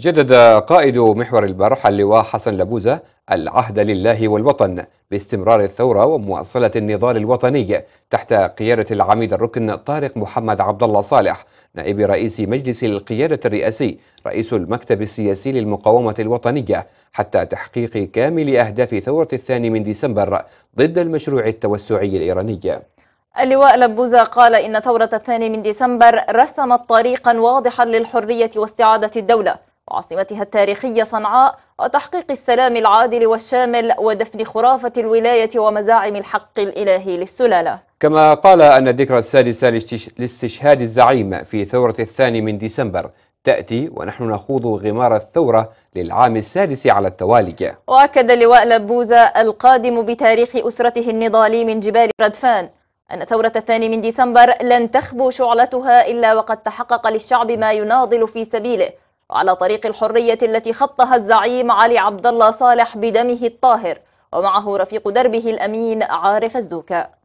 جدد قائد محور البرح اللواء حسن لبوزة العهد لله والوطن باستمرار الثورة ومواصلة النضال الوطني تحت قيادة العميد الركن طارق محمد عبد الله صالح نائب رئيس مجلس القيادة الرئاسي رئيس المكتب السياسي للمقاومة الوطنية حتى تحقيق كامل أهداف ثورة الثاني من ديسمبر ضد المشروع التوسعي الإيراني اللواء لبوزة قال إن ثورة الثاني من ديسمبر رسمت طريقا واضحا للحرية واستعادة الدولة وعاصمتها التاريخية صنعاء وتحقيق السلام العادل والشامل ودفن خرافة الولاية ومزاعم الحق الإلهي للسلالة كما قال أن الذكرى السادسة لاستشهاد الزعيم في ثورة الثاني من ديسمبر تأتي ونحن نخوض غمار الثورة للعام السادس على التوالي وأكد اللواء لبوزة القادم بتاريخ أسرته النضالي من جبال ردفان أن ثورة الثاني من ديسمبر لن تخبو شعلتها إلا وقد تحقق للشعب ما يناضل في سبيله على طريق الحرية التي خطها الزعيم علي عبد الله صالح بدمه الطاهر ومعه رفيق دربه الأمين عارف الزوكا